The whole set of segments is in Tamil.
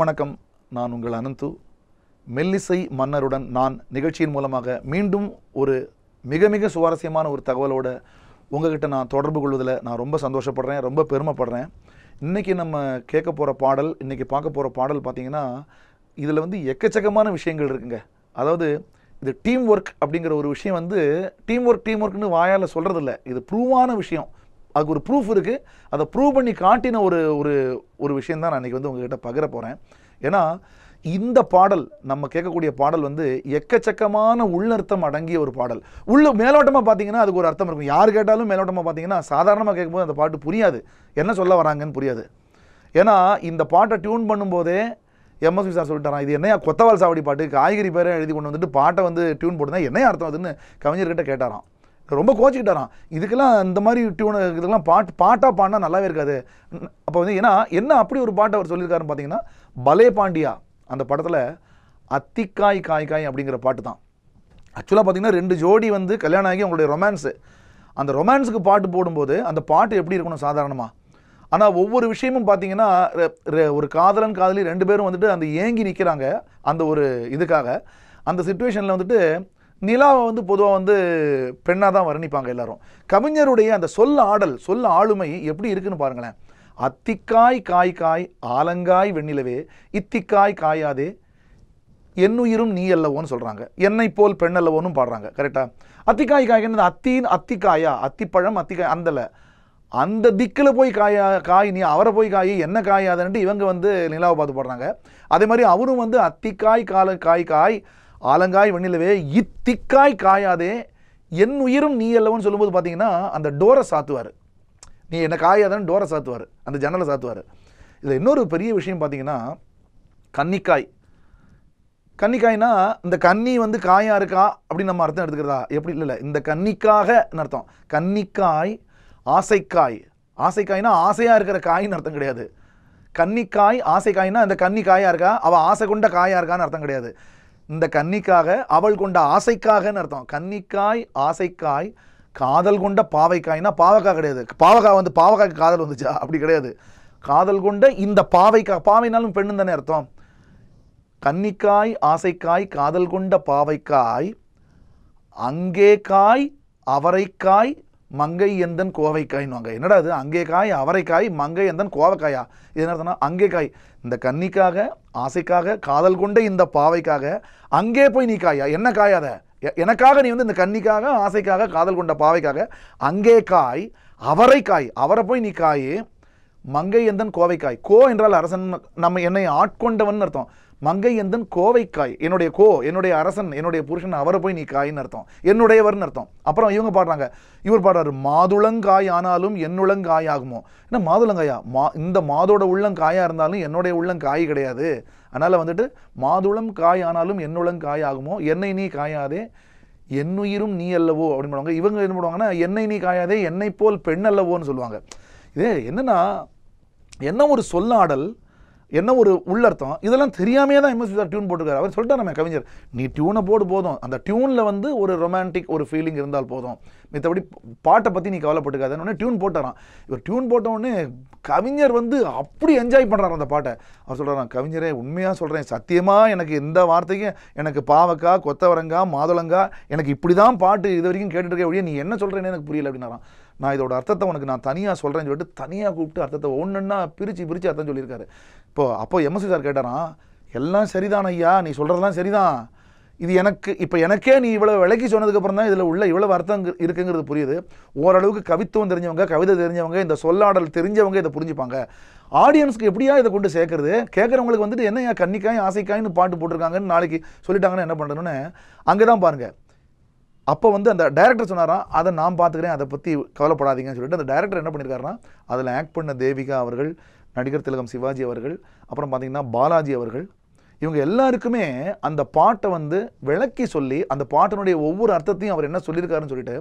வணக்கம் நான் உங்கள் அனந்து மெல்லிசை மன்னருடன் நான் நிகழ்ச்சியின் மூலமாக மீண்டும் ஒரு மிக மிக சுவாரஸ்யமான ஒரு தகவலோடு உங்ககிட்ட நான் தொடர்பு கொள்வதில் நான் ரொம்ப சந்தோஷப்படுறேன் ரொம்ப பெருமைப்படுறேன் இன்றைக்கி நம்ம கேட்க போகிற பாடல் இன்றைக்கி பார்க்க போகிற பாடல் பார்த்திங்கன்னா இதில் வந்து எக்கச்சக்கமான விஷயங்கள் இருக்குங்க அதாவது இது டீம் ஒர்க் அப்படிங்கிற ஒரு விஷயம் வந்து டீம் ஒர்க் டீம் ஒர்க்னு வாயால் சொல்கிறதில்ல இது ப்ரூவான விஷயம் அதுக்கு ஒரு ப்ரூஃப் இருக்குது அதை ப்ரூவ் பண்ணி காட்டின ஒரு ஒரு ஒரு விஷயம் தான் நான் இன்றைக்கி வந்து உங்ககிட்ட பகிர போகிறேன் ஏன்னா இந்த பாடல் நம்ம கேட்கக்கூடிய பாடல் வந்து எக்கச்சக்கமான உள்ளர்த்தம் அடங்கிய ஒரு பாடல் உள்ள மேலோட்டமாக பார்த்தீங்கன்னா அதுக்கு ஒரு அர்த்தம் இருக்கும் யார் கேட்டாலும் மேலோட்டமாக பார்த்தீங்கன்னா சாதாரணமாக கேட்கும்போது அந்த பாட்டு புரியாது என்ன சொல்ல வராங்கன்னு புரியாது ஏன்னா இந்த பாட்டை டியூன் பண்ணும்போதே எம்எஸ்பி சார் சொல்லிட்டாரா இது என்னையா கொத்தவால் சாவடி பாட்டு காய்கறி பேரை எழுதி கொண்டு வந்துட்டு பாட்டை வந்து டியூன் போட்டுனா என்னையா அர்த்தம் அதுன்னு கவிஞர்கிட்ட கேட்டாராம் ரொம்ப கோச்சிக்கிட்டாரான் இதுக்கெல்லாம் இந்த மாதிரி டியூனு இதுக்கெல்லாம் பாட்டு பாட்டாக பாடினா நல்லாவே இருக்காது அப்போ வந்து ஏன்னா என்ன அப்படி ஒரு பாட்டை அவர் சொல்லியிருக்காருன்னு பார்த்தீங்கன்னா பலே பாண்டியா அந்த படத்தில் அத்திக்காய் காய் காய் அப்படிங்கிற பாட்டு தான் ஆக்சுவலாக பார்த்தீங்கன்னா ரெண்டு ஜோடி வந்து கல்யாணம் ஆகி அவங்களுடைய ரொமான்ஸு அந்த ரொமான்ஸுக்கு பாட்டு போடும்போது அந்த பாட்டு எப்படி இருக்கணும் சாதாரணமாக ஆனால் ஒவ்வொரு விஷயமும் பார்த்தீங்கன்னா ஒரு காதலன் காதலி ரெண்டு பேரும் வந்துட்டு அந்த ஏங்கி நிற்கிறாங்க அந்த ஒரு இதுக்காக அந்த சுச்சுவேஷனில் வந்துட்டு நிலாவை வந்து பொதுவாக வந்து பெண்ணாக தான் வர்ணிப்பாங்க எல்லாரும் கவிஞருடைய அந்த சொல்ல ஆடல் சொல்ல ஆளுமை எப்படி இருக்குன்னு பாருங்களேன் அத்திக்காய் காய் காய் ஆலங்காய் வெண்ணிலவே இத்திக்காய் காயாதே என்னுயிரும் நீ அல்லவோன்னு சொல்கிறாங்க என்னை போல் பெண் அல்லவோன்னு பாடுறாங்க கரெக்டாக அத்திக்காய் காய்க்கிறது அத்தின்னு அத்திக்காயா அத்திப்பழம் அத்திக்காய் அந்தல அந்த திக்கில் போய் காயா காய் நீ அவரை போய் காய் என்ன காயாதன்ட்டு இவங்க வந்து நிலாவை பார்த்து போடுறாங்க அதே மாதிரி அவரும் வந்து அத்திக்காய் கால காய் காய் ஆலங்காய் வெண்ணிலவே இத்திக்காய் காயாதே என் உயிரும் நீ அல்லவன்னு சொல்லும்போது பார்த்தீங்கன்னா அந்த டோரை சாத்துவார் நீ என்ன காயாதான்னு டோரை சாத்துவார் அந்த ஜன்னலை சாத்துவார் இதில் இன்னொரு பெரிய விஷயம் பார்த்தீங்கன்னா கன்னிக்காய் கன்னிக்காய்னா இந்த கன்னி வந்து காயாக இருக்கா அப்படின்னு நம்ம அர்த்தம் எடுத்துக்கிறதா எப்படி இல்லை இல்லை இந்த கன்னிக்காக அர்த்தம் கன்னிக்காய் ஆசைக்காய் ஆசைக்காய்னா ஆசையாக இருக்கிற காயின்னு அர்த்தம் கிடையாது கன்னிக்காய் ஆசைக்காய்னா அந்த கன்னி காயாக இருக்கா அவள் ஆசை கொண்ட காயாக இருக்கான்னு அர்த்தம் கிடையாது இந்த கன்னிக்காக அவள் கொண்ட ஆசைக்காகன்னு அர்த்தம் கன்னிக்காய் ஆசைக்காய் காதல் கொண்ட பாவைக்காய்னா பாவக்காய் கிடையாது பாவக்காய் வந்து பாவக்காய்க்கு காதல் வந்துச்சா அப்படி கிடையாது காதல் கொண்ட இந்த பாவைக்காய் பாவைனாலும் பெண்ணு தானே அர்த்தம் கன்னிக்காய் ஆசைக்காய் காதல் கொண்ட பாவைக்காய் அங்கே காய் அவரைக்காய் மங்கை எந்தன் கோவைக்காய்னுவாங்க என்னடா அது அங்கே காய் அவரைக்காய் மங்கை எந்தன் கோவைக்காயா இது என்ன அங்கே காய் இந்த கன்னிக்காக ஆசைக்காக காதல் கொண்ட இந்த பாவைக்காக அங்கே போய் நீ காயா என்ன காயாத எனக்காக நீ வந்து இந்த கன்னிக்காக ஆசைக்காக காதல் கொண்ட பாவைக்காக அங்கே காய் அவரை காய் அவரை போய் நீ காயே மங்கை எந்தன் கோவைக்காய் கோ என்றால் அரசன் நம்ம என்னை ஆட்கொண்டவன் அர்த்தம் மங்கையந்தன் கோவைக்காய் என்னுடைய கோ என்னுடைய அரசன் என்னுடைய புருஷன் அவரை போய் நீ காயின்னு அர்த்தம் என்னுடையவர்னு அர்த்தம் அப்புறம் இவங்க பாடுறாங்க இவர் பாடுறாரு மாதுளங்காய் ஆனாலும் என்னுளங்காய் ஆகுமோ என்ன மாதுளங்காயா மா இந்த மாதோட உள்ளம் காயா இருந்தாலும் என்னுடைய உள்ளம் காய் கிடையாது அதனால் வந்துட்டு மாதுளம் காய் ஆனாலும் என்னுளங்காய் ஆகுமோ என்னை நீ காயாதே என்னுயிரும் நீ அல்லவோ அப்படின்னு பண்ணுவாங்க இவங்க என்ன பண்ணுவாங்கன்னா என்னை நீ காயாதே என்னை போல் பெண் அல்லவோன்னு சொல்லுவாங்க இதே என்னென்னா என்ன ஒரு சொல்லாடல் என்ன ஒரு உள்ளர்த்தம் இதெல்லாம் தெரியாமையே தான் எம்எஸ் சுதா டியூன் போட்டிருக்காரு அவர் சொல்லிட்டார் நம்ம கவிஞர் நீ டியூனை போடு போதும் அந்த டியூனில் வந்து ஒரு ரொமான்டிக் ஒரு ஃபீலிங் இருந்தால் போதும் மித்தபடி பாட்டை பற்றி நீ கவலைப்பட்டுக்காதன்னு டியூன் போட்டாரான் இவர் டியூன் போட்டவுடனே கவிஞர் வந்து அப்படி என்ஜாய் பண்ணுறாரு அந்த பாட்டை அவர் சொல்கிறான் கவிஞரே உண்மையாக சொல்கிறேன் சத்தியமாக எனக்கு எந்த வார்த்தைக்கும் எனக்கு பாவக்கா கொத்தவரங்கா மாதுளங்கா எனக்கு இப்படி தான் பாட்டு இது வரைக்கும் கேட்டுருக்கே ஒழிய நீ என்ன சொல்கிறேன்னு எனக்கு புரியல அப்படின்னாரான் நான் இதோட அர்த்தத்தை உனக்கு நான் தனியாக சொல்கிறேன்னு சொல்லிட்டு தனியாக கூப்பிட்டு அர்த்தத்தை ஒன்றுன்னா பிரித்து பிரித்து அர்த்தம் சொல்லியிருக்காரு இப்போ அப்போ எம்எஸ்சி சார் கேட்டாரான் எல்லாம் சரிதான் ஐயா நீ சொல்கிறதெல்லாம் சரிதான் இது எனக்கு இப்போ எனக்கே நீ இவ்வளோ விளக்கி சொன்னதுக்கப்புறம் தான் இதில் உள்ள இவ்வளோ அர்த்தம் இருக்குங்கிறது புரியுது ஓரளவுக்கு கவித்துவம் தெரிஞ்சவங்க கவிதை தெரிஞ்சவங்க இந்த சொல்லாடல் தெரிஞ்சவங்க இதை புரிஞ்சுப்பாங்க ஆடியன்ஸ்க்கு எப்படியா இதை கொண்டு சேர்க்கறது கேட்குறவங்களுக்கு வந்துட்டு ஏன் கன்னிக்காய் ஆசைக்காய்னு பாட்டு போட்டிருக்காங்கன்னு நாளைக்கு சொல்லிட்டாங்கன்னு என்ன பண்ணணும்னு அங்கே தான் பாருங்கள் அப்போ வந்து அந்த டேரக்டர் சொன்னாரா அதை நான் பார்த்துக்கிறேன் அதை பற்றி கவலைப்படாதீங்கன்னு சொல்லிட்டு அந்த டேரக்டர் என்ன பண்ணியிருக்காருனா அதில் ஆக்ட் பண்ண தேவிகா அவர்கள் நடிகர் திலகம் சிவாஜி அவர்கள் அப்புறம் பார்த்திங்கன்னா பாலாஜி அவர்கள் இவங்க எல்லாருக்குமே அந்த பாட்டை வந்து விளக்கி சொல்லி அந்த பாட்டினுடைய ஒவ்வொரு அர்த்தத்தையும் அவர் என்ன சொல்லியிருக்காருன்னு சொல்லிட்டு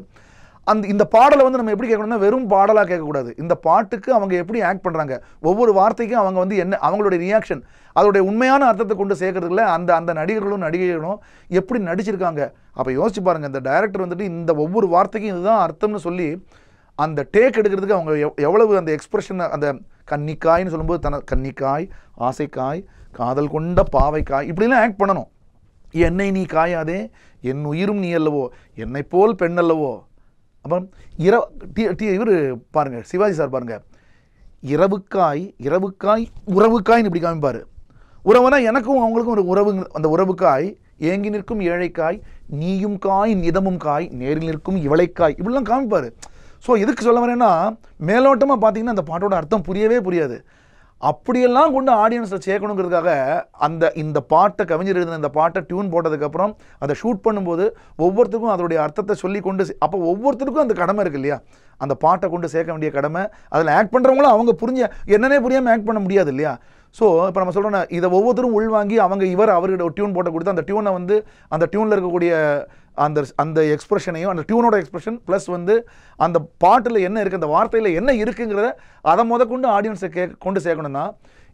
அந்த இந்த பாடலை வந்து நம்ம எப்படி கேட்கணும்னா வெறும் பாடலாக கேட்கக்கூடாது இந்த பாட்டுக்கு அவங்க எப்படி ஆக்ட் பண்ணுறாங்க ஒவ்வொரு வார்த்தைக்கும் அவங்க வந்து என்ன அவங்களுடைய ரியாக்ஷன் அதோடைய உண்மையான அர்த்தத்தை கொண்டு சேர்க்கறதுல அந்த அந்த நடிகர்களும் நடிகைகளும் எப்படி நடிச்சிருக்காங்க அப்போ யோசிச்சு பாருங்கள் இந்த டைரக்டர் வந்துட்டு இந்த ஒவ்வொரு வார்த்தைக்கும் இதுதான் அர்த்தம்னு சொல்லி அந்த டேக் எடுக்கிறதுக்கு அவங்க எவ்வளவு அந்த எக்ஸ்பிரஷன் அந்த கன்னிக்காய்னு சொல்லும்போது தன கன்னிக்காய் ஆசைக்காய் காதல் கொண்ட பாவைக்காய் இப்படிலாம் ஆக்ட் பண்ணணும் என்னை நீ காயாதே என் உயிரும் நீ அல்லவோ என்னை போல் பெண் அல்லவோ அப்புறம் இரவு டி இவர் பாருங்கள் சிவாஜி சார் பாருங்கள் இரவுக்காய் இரவுக்காய் உறவுக்காய்னு இப்படி காமிப்பார் உறவுனா எனக்கும் அவங்களுக்கும் ஒரு உறவு அந்த உறவுக்காய் ஏங்கி நிற்கும் ஏழைக்காய் நீயும் காய் நிதமும் காய் நேரில் நிற்கும் இவளைக்காய் இப்படிலாம் காமிப்பார் ஸோ எதுக்கு சொல்ல வரேன்னா மேலோட்டமாக பார்த்தீங்கன்னா அந்த பாட்டோட அர்த்தம் புரியவே புரியாது அப்படியெல்லாம் கொண்டு ஆடியன்ஸில் சேர்க்கணுங்கிறதுக்காக அந்த இந்த பாட்டை கவிஞர் எழுதின இந்த பாட்டை டியூன் போட்டதுக்கப்புறம் அதை ஷூட் பண்ணும்போது ஒவ்வொருத்தருக்கும் அதோடைய அர்த்தத்தை சொல்லி கொண்டு அப்போ ஒவ்வொருத்தருக்கும் அந்த கடமை இருக்குது இல்லையா அந்த பாட்டை கொண்டு சேர்க்க வேண்டிய கடமை அதில் ஆக்ட் பண்ணுறவங்களும் அவங்க புரிஞ்ச என்னன்னே புரியாமல் ஆக்ட் பண்ண முடியாது இல்லையா ஸோ இப்போ நம்ம சொல்கிறோம் இதை ஒவ்வொருத்தரும் உள்வாங்கி அவங்க இவர் அவர்கிட்ட ஒரு டியூன் போட்ட கொடுத்து அந்த டியூனை வந்து அந்த டியூனில் இருக்கக்கூடிய அந்த அந்த எக்ஸ்பிரஷனையும் அந்த டியூனோட எக்ஸ்பிரஷன் ப்ளஸ் வந்து அந்த பாட்டில் என்ன இருக்குது அந்த வார்த்தையில் என்ன இருக்குங்கிறத அதை முத கொண்டு ஆடியன்ஸை கே கொண்டு சேர்க்கணும்னா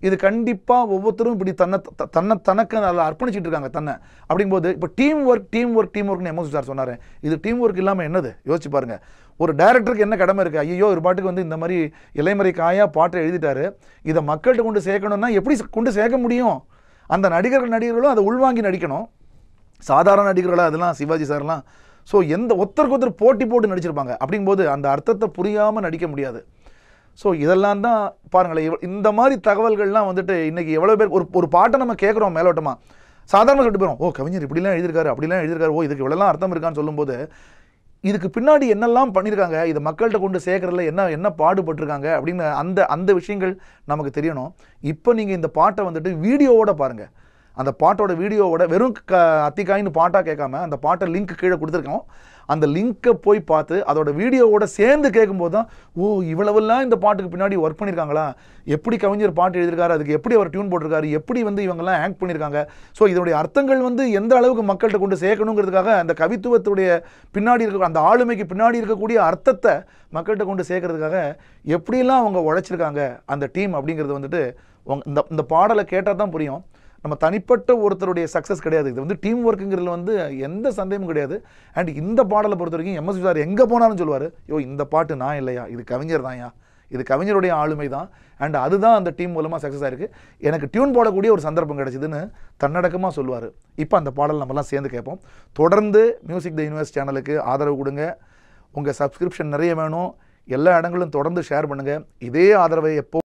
இது கண்டிப்பாக ஒவ்வொருத்தரும் இப்படி தன்னை தன்னை தனக்கு அதில் அர்ப்பணிச்சுட்டு இருக்காங்க தன்னை அப்படிங்கும்போது இப்போ team work team work team ஒர்க்னு எம்எஸ் சார் சொன்னார் இது டீம் ஒர்க் இல்லாமல் என்னது யோசிச்சு பாருங்கள் ஒரு டேரக்டருக்கு என்ன கடமை இருக்குது ஐயோ ஒரு பாட்டுக்கு வந்து இந்த மாதிரி இலைமறை காயாக பாட்டை எழுதிட்டாரு இதை மக்கள்கிட்ட கொண்டு சேர்க்கணும்னா எப்படி கொண்டு சேர்க்க முடியும் அந்த நடிகர்கள் நடிகர்களும் அதை உள்வாங்கி நடிக்கணும் சாதாரண நடிகர்களாக அதெல்லாம் சிவாஜி சார்லாம் ஸோ எந்த ஒருத்தருக்கு ஒருத்தர் போட்டி போட்டு நடிச்சிருப்பாங்க அப்படிங்கும்போது அந்த அர்த்தத்தை புரியாமல் நடிக்க முடியாது ஸோ இதெல்லாம் தான் பாருங்களேன் இந்த மாதிரி தகவல்கள்லாம் வந்துட்டு இன்றைக்கி எவ்வளோ பேர் ஒரு ஒரு பாட்டை நம்ம கேட்குறோம் மேலோட்டமாக சாதாரணமாக சொல்லிட்டு போகிறோம் ஓ கவிஞர் இப்படிலாம் எழுதியிருக்காரு அப்படிலாம் எழுதியிருக்காரு ஓ இதுக்கு இவ்வளோலாம் அர்த்தம் இருக்கான்னு சொல்லும்போது இதுக்கு பின்னாடி என்னெல்லாம் பண்ணியிருக்காங்க இதை மக்கள்கிட்ட கொண்டு சேர்க்குறதுல என்ன என்ன பாடுபட்டிருக்காங்க அப்படின்னு அந்த அந்த விஷயங்கள் நமக்கு தெரியணும் இப்போ நீங்கள் இந்த பாட்டை வந்துட்டு வீடியோவோட பாருங்கள் அந்த பாட்டோட வீடியோவோட வெறும் க அத்திக்காயின்னு பாட்டாக கேட்காம அந்த பாட்டை லிங்க் கீழே கொடுத்துருக்கோம் அந்த லிங்க்கை போய் பார்த்து அதோட வீடியோவோட சேர்ந்து கேட்கும்போது தான் ஓ இவ்வளவெல்லாம் இந்த பாட்டுக்கு பின்னாடி ஒர்க் பண்ணியிருக்காங்களா எப்படி கவிஞர் பாட்டு எழுதியிருக்காரு அதுக்கு எப்படி அவர் டியூன் போட்டிருக்காரு எப்படி வந்து இவங்கெல்லாம் ஆக்ட் பண்ணியிருக்காங்க ஸோ இதனுடைய அர்த்தங்கள் வந்து எந்த அளவுக்கு மக்கள்கிட்ட கொண்டு சேர்க்கணுங்கிறதுக்காக அந்த கவித்துவத்துடைய பின்னாடி இருக்க அந்த ஆளுமைக்கு பின்னாடி இருக்கக்கூடிய அர்த்தத்தை மக்கள்கிட்ட கொண்டு சேர்க்கறதுக்காக எப்படிலாம் அவங்க உழைச்சிருக்காங்க அந்த டீம் அப்படிங்கிறது வந்துட்டு இந்த இந்த பாடலை கேட்டால் தான் புரியும் நம்ம தனிப்பட்ட ஒருத்தருடைய சக்ஸஸ் கிடையாது இது வந்து டீம் ஒர்க்குங்கிறதுல வந்து எந்த சந்தேகமும் கிடையாது அண்ட் இந்த பாடலை பொறுத்த வரைக்கும் எம்எஸ் சார் எங்கே போனாலும் சொல்லுவார் ஐயோ இந்த பாட்டு நான் இல்லையா இது கவிஞர் தான்யா இது கவிஞருடைய ஆளுமை தான் அண்ட் அதுதான் அந்த டீம் மூலமாக சக்ஸஸ் ஆயிருக்கு எனக்கு டியூன் போடக்கூடிய ஒரு சந்தர்ப்பம் கிடைச்சிதுன்னு தன்னடக்கமாக சொல்லுவார் இப்போ அந்த பாடல் நம்மலாம் சேர்ந்து கேட்போம் தொடர்ந்து மியூசிக் த யூனிவர்ஸ் சேனலுக்கு ஆதரவு கொடுங்க உங்கள் சப்ஸ்கிரிப்ஷன் நிறைய வேணும் எல்லா இடங்களும் தொடர்ந்து ஷேர் பண்ணுங்கள் இதே ஆதரவை எப்போ